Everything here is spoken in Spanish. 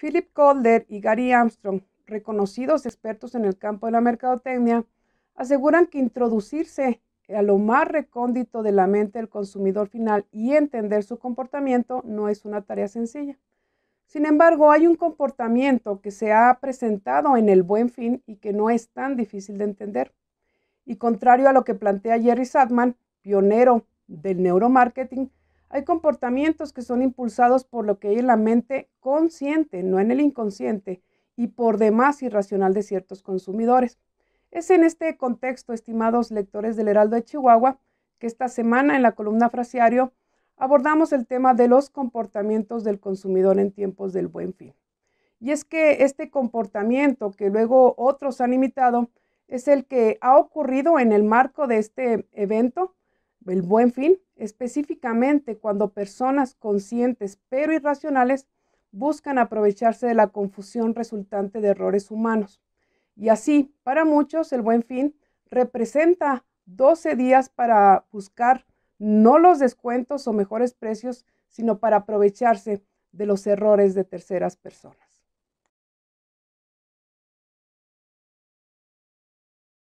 Philip Kolder y Gary Armstrong, reconocidos expertos en el campo de la mercadotecnia, aseguran que introducirse a lo más recóndito de la mente del consumidor final y entender su comportamiento no es una tarea sencilla. Sin embargo, hay un comportamiento que se ha presentado en el buen fin y que no es tan difícil de entender. Y contrario a lo que plantea Jerry Sadman, pionero del neuromarketing, hay comportamientos que son impulsados por lo que hay en la mente consciente, no en el inconsciente y por demás irracional de ciertos consumidores. Es en este contexto, estimados lectores del Heraldo de Chihuahua, que esta semana en la columna frasiario abordamos el tema de los comportamientos del consumidor en tiempos del buen fin. Y es que este comportamiento que luego otros han imitado es el que ha ocurrido en el marco de este evento, el buen fin, específicamente cuando personas conscientes pero irracionales buscan aprovecharse de la confusión resultante de errores humanos. Y así, para muchos, el buen fin representa 12 días para buscar no los descuentos o mejores precios, sino para aprovecharse de los errores de terceras personas.